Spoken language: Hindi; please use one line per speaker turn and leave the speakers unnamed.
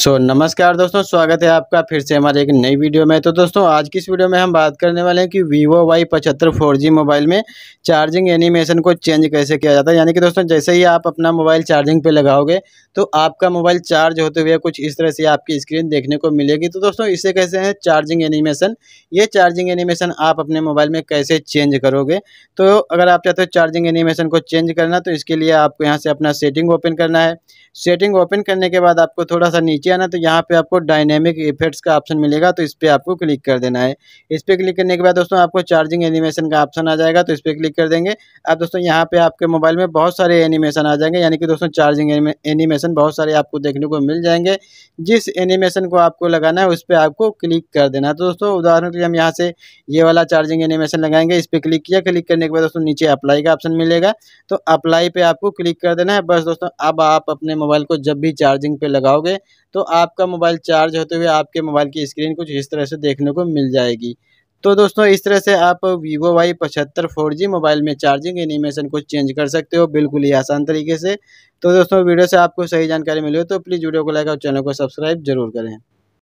सो so, नमस्कार दोस्तों स्वागत है आपका फिर से हमारे एक नई वीडियो में तो दोस्तों आज की इस वीडियो में हम बात करने वाले हैं कि वीवो वाई पचहत्तर फोर जी मोबाइल में चार्जिंग एनिमेशन को चेंज कैसे किया जाता है यानी कि दोस्तों जैसे ही आप अपना मोबाइल चार्जिंग पे लगाओगे तो आपका मोबाइल चार्ज होते हुए कुछ इस तरह से आपकी स्क्रीन देखने को मिलेगी तो दोस्तों इसे कैसे हैं चार्जिंग एनिमेशन ये चार्जिंग एनिमेशन आप अपने मोबाइल में कैसे चेंज करोगे तो अगर आप चाहते हो चार्जिंग एनिमेशन को चेंज करना तो इसके लिए आपको यहाँ से अपना सेटिंग ओपन करना है सेटिंग ओपन करने के बाद आपको थोड़ा सा नीचे नीचे आना तो यहाँ पे आपको डायनेमिक इफेक्ट्स का ऑप्शन मिलेगा तो इस पर आपको क्लिक कर देना है इस पर क्लिक करने के बाद दोस्तों आपको चार्जिंग एनिमेशन का ऑप्शन आ जाएगा तो इस पर क्लिक कर देंगे अब दोस्तों यहाँ पे आपके मोबाइल में बहुत सारे एनिमेशन आ जाएंगे यानी कि दोस्तों चार्जिंग एनिमेशन बहुत सारे आपको देखने को मिल जाएंगे जिस एनिमेशन को आपको लगाना है उस पर आपको क्लिक कर देना है तो दोस्तों उदाहरण के लिए हम यहाँ से ये वाला चार्जिंग एनिमेशन लगाएंगे इस पर क्लिक किया क्लिक करने के बाद दोस्तों नीचे अप्लाई का ऑप्शन मिलेगा तो अप्लाई पे आपको क्लिक कर देना है बस दोस्तों अब आप अपने मोबाइल को जब भी चार्जिंग पे लगाओगे तो आपका मोबाइल चार्ज होते हुए आपके मोबाइल की स्क्रीन कुछ इस तरह से देखने को मिल जाएगी तो दोस्तों इस तरह से आप वीवो वाई पचहत्तर फोर जी मोबाइल में चार्जिंग एनिमेशन को चेंज कर सकते हो बिल्कुल ही आसान तरीके से तो दोस्तों वीडियो से आपको सही जानकारी मिली हो तो प्लीज़ वीडियो को लाइक और चैनल को सब्सक्राइब जरूर करें